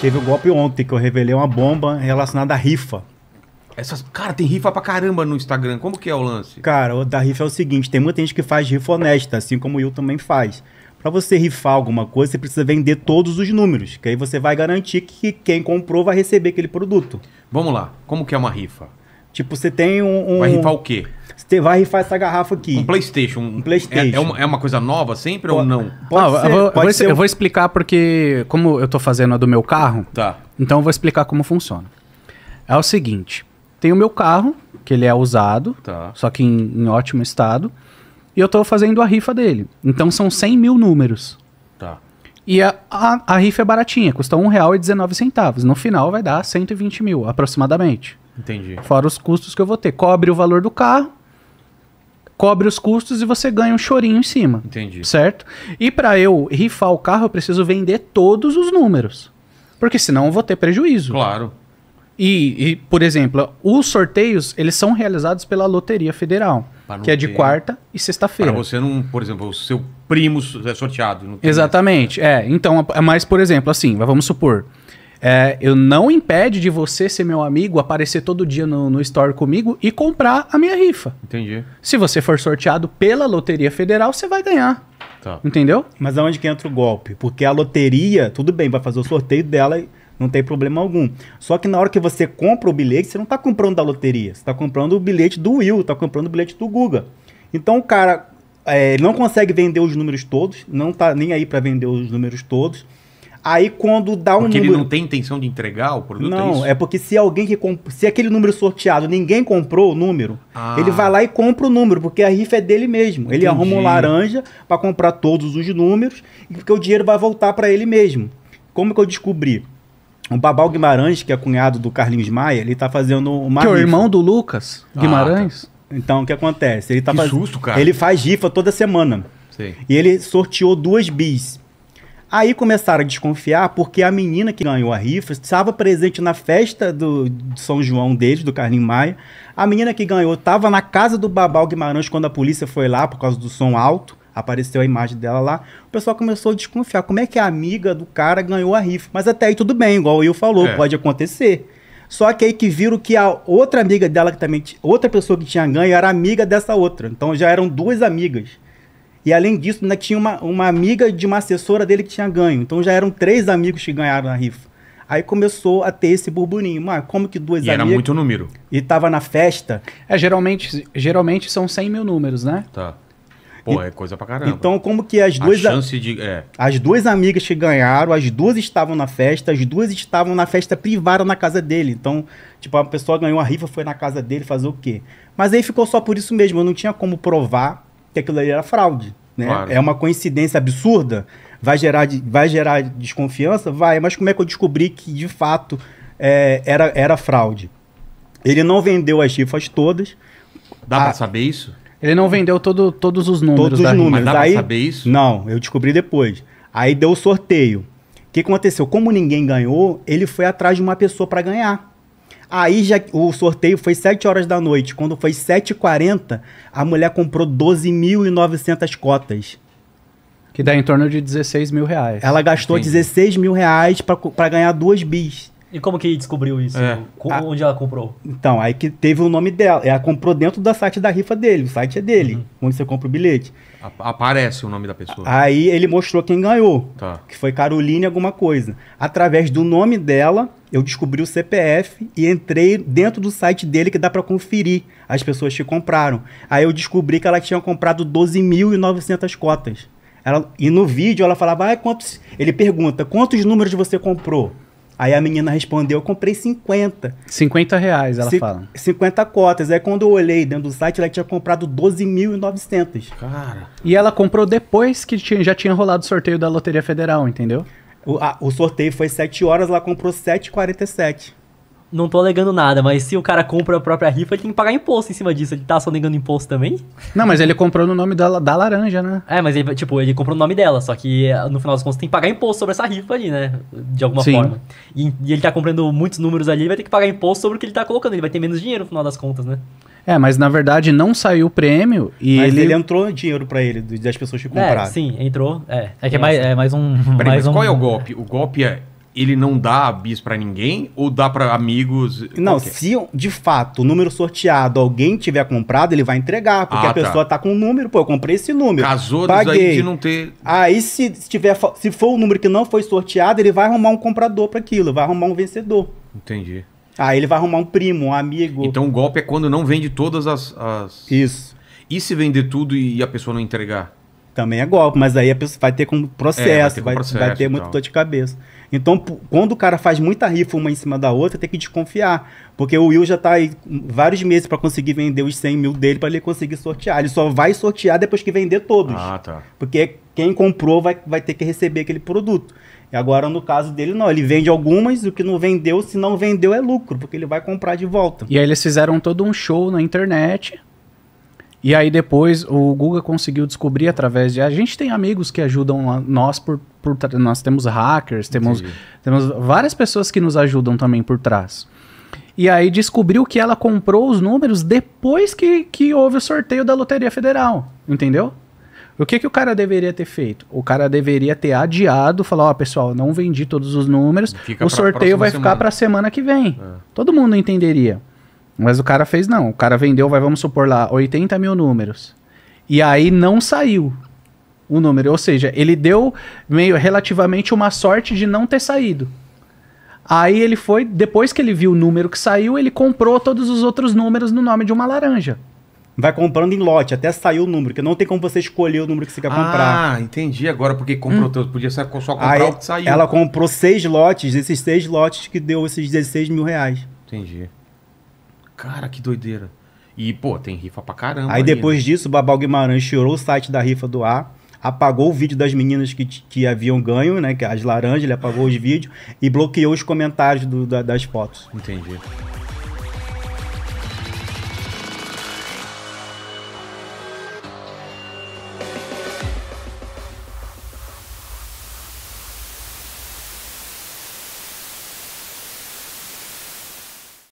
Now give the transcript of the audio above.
Teve um golpe ontem que eu revelei uma bomba relacionada à rifa. Essas, cara, tem rifa pra caramba no Instagram. Como que é o lance? Cara, o da rifa é o seguinte: tem muita gente que faz rifa honesta, assim como o Will também faz. Para você rifar alguma coisa, você precisa vender todos os números, que aí você vai garantir que quem comprou vai receber aquele produto. Vamos lá, como que é uma rifa? Tipo, você tem um, um. Vai rifar o quê? Você vai rifar essa garrafa aqui. Um PlayStation. Um é, PlayStation. É, é, uma, é uma, coisa nova sempre pode, ou não? Ah, pode ah, ser, eu, vou, pode eu, vou, eu, vou, explicar porque, como eu tô fazendo a do meu carro, tá. então eu vou explicar como funciona. É o seguinte: tem o meu carro, que ele é usado, tá. só que em, em ótimo estado, e eu tô fazendo a rifa dele. Então são 100 mil números. Tá. E a, a, a rifa é baratinha, custa R$1,19. No final vai dar 120 mil, aproximadamente. Entendi. Fora os custos que eu vou ter. Cobre o valor do carro, cobre os custos e você ganha um chorinho em cima. Entendi. Certo? E para eu rifar o carro, eu preciso vender todos os números. Porque senão eu vou ter prejuízo. Claro. E, e por exemplo, os sorteios, eles são realizados pela Loteria Federal, que é de quarta e sexta-feira. Para você não, por exemplo, o seu primo é sorteado. Exatamente, é. Então, é, é mas, por exemplo, assim, vamos supor, é, eu não impede de você ser meu amigo, aparecer todo dia no, no store comigo e comprar a minha rifa. Entendi. Se você for sorteado pela Loteria Federal, você vai ganhar. Tá. Entendeu? Mas aonde que entra o golpe? Porque a loteria, tudo bem, vai fazer o sorteio dela, não tem problema algum. Só que na hora que você compra o bilhete, você não está comprando da loteria, você está comprando o bilhete do Will, está comprando o bilhete do Guga. Então o cara é, não consegue vender os números todos, não está nem aí para vender os números todos Aí quando dá um porque número... ele não tem intenção de entregar o produto? É não, é, é porque se alguém que comp... se aquele número sorteado ninguém comprou o número, ah. ele vai lá e compra o número, porque a rifa é dele mesmo. Ele Entendi. arruma um laranja para comprar todos os números, porque o dinheiro vai voltar para ele mesmo. Como que eu descobri? O Babal Guimarães, que é cunhado do Carlinhos Maia, ele tá fazendo uma. Que rifa. é o irmão do Lucas ah, Guimarães? Ah, tá. Então o que acontece? Ele tá que faz... susto, cara. Ele faz rifa toda semana. Sim. E ele sorteou duas bis. Aí começaram a desconfiar porque a menina que ganhou a rifa estava presente na festa do, São João deles, do Carlinho Maia. A menina que ganhou estava na casa do Babal Guimarães quando a polícia foi lá por causa do som alto. Apareceu a imagem dela lá. O pessoal começou a desconfiar. Como é que a amiga do cara ganhou a rifa? Mas até aí tudo bem, igual o Will falou, é. pode acontecer. Só que aí que viram que a outra amiga dela que também, outra pessoa que tinha ganho era amiga dessa outra. Então já eram duas amigas. E além disso, ainda tinha uma, uma amiga de uma assessora dele que tinha ganho. Então já eram três amigos que ganharam na rifa. Aí começou a ter esse burburinho. Mas como que duas e amigas... era muito número. E tava na festa. É, geralmente, geralmente são 100 mil números, né? Tá. Pô, é coisa pra caramba. Então, como que as duas. A chance de. É. As duas amigas que ganharam, as duas estavam na festa, as duas estavam na festa privada na casa dele. Então, tipo, a pessoa ganhou a rifa, foi na casa dele fazer o quê? Mas aí ficou só por isso mesmo. Eu não tinha como provar que aquilo ali era fraude. Né? Claro. É uma coincidência absurda, vai gerar, vai gerar desconfiança? Vai, mas como é que eu descobri que de fato é, era, era fraude? Ele não vendeu as chifras todas. Dá a... Ah. para saber isso? Ele não vendeu todo, todos os números. Todos os da... números. Mas dá Aí, pra saber isso? Não, eu descobri depois. Aí deu o sorteio. O que aconteceu? Como ninguém ganhou, ele foi atrás de uma pessoa para ganhar. Aí já o sorteio foi 7 horas da noite. Quando foi 7h40, a mulher comprou 12.900 cotas. Que dá em torno de 16 mil reais. Ela gastou Entendi. 16 mil reais para ganhar duas bis. E como que descobriu isso? É. Onde a, ela comprou? Então, aí que teve o nome dela. Ela comprou dentro do site da rifa dele. O site é dele, uhum. onde você compra o bilhete. A, aparece o nome da pessoa. Aí ele mostrou quem ganhou, tá. que foi Caroline alguma coisa. Através do nome dela, eu descobri o CPF e entrei dentro do site dele que dá para conferir as pessoas que compraram. Aí eu descobri que ela tinha comprado 12.900 cotas. Ela, e no vídeo ela falava, ah, quantos... ele pergunta, quantos números você comprou? Aí a menina respondeu, eu comprei 50. 50 reais, ela C fala. 50 cotas. Aí quando eu olhei dentro do site, ela tinha comprado 12.900. Cara. E ela comprou depois que tinha, já tinha rolado o sorteio da Loteria Federal, entendeu? O, a, o sorteio foi 7 horas, ela comprou 7,47 não tô alegando nada, mas se o cara compra a própria rifa, ele tem que pagar imposto em cima disso. Ele tá só negando imposto também? Não, mas ele comprou no nome da, da laranja, né? É, mas ele, tipo, ele comprou no nome dela, só que eh, no final das contas tem que pagar imposto sobre essa rifa ali, né? De alguma Sim. forma. E, e, ele tá comprando muitos números ali, ele vai ter que pagar imposto sobre o que ele tá colocando. Ele vai ter menos dinheiro no final das contas, né? É, mas na verdade não saiu o prêmio e mas ele... ele entrou dinheiro para ele, das pessoas que é, compraram. É, sim, entrou. É, é que é mais, é mais um... Peraí, mais mas um... qual é o golpe? O golpe é ele não dá bis para ninguém ou dá para amigos? Não, qualquer? É? se de fato o número sorteado alguém tiver comprado, ele vai entregar, porque ah, a tá. pessoa tá com o um número, pô, eu comprei esse número. Casou paguei. de não ter. Aí se tiver se for o um número que não foi sorteado, ele vai arrumar um comprador para aquilo, vai arrumar um vencedor. Entendi. Aí ele vai arrumar um primo, um amigo. Então o golpe é quando não vende todas as... as... Isso. E se vender tudo e a pessoa não entregar? Também é golpe, mas aí a pessoa vai ter como processo, é, vai ter, processo, vai ter muito então. dor de cabeça. Então, quando o cara faz muita rifa uma em cima da outra, tem que desconfiar. Porque o Will já está aí vários meses para conseguir vender os 100 mil dele para ele conseguir sortear. Ele só vai sortear depois que vender todos. Ah, tá. Porque quem comprou vai, vai ter que receber aquele produto. E agora, no caso dele, não. Ele vende algumas, o que não vendeu, se não vendeu, é lucro, porque ele vai comprar de volta. E aí eles fizeram todo um show na internet e aí depois o Guga conseguiu descobrir através de. A gente tem amigos que ajudam nós por. por nós temos hackers, temos, temos várias pessoas que nos ajudam também por trás. E aí descobriu que ela comprou os números depois que, que houve o sorteio da Loteria Federal. Entendeu? O que, que o cara deveria ter feito? O cara deveria ter adiado, falar, ó, oh, pessoal, não vendi todos os números, Fica o sorteio vai ficar para a semana que vem. É. Todo mundo entenderia. Mas o cara fez não. O cara vendeu, vai, vamos supor lá, 80 mil números. E aí não saiu o número. Ou seja, ele deu meio relativamente uma sorte de não ter saído. Aí ele foi, depois que ele viu o número que saiu, ele comprou todos os outros números no nome de uma laranja. Vai comprando em lote, até sair o número, que não tem como você escolher o número que você quer ah, comprar. Ah, entendi agora porque comprou hum. Todo, podia só comprar Aí, o que saiu. Ela comprou seis lotes, esses seis lotes que deu esses 16 mil reais. Entendi. Cara, que doideira. E, pô, tem rifa pra caramba. Aí, aí depois né? disso, o Babal Guimarães tirou o site da rifa do ar, apagou o vídeo das meninas que, que haviam ganho, né? Que as laranjas, ele apagou os vídeos e bloqueou os comentários do, da, das fotos. Entendi.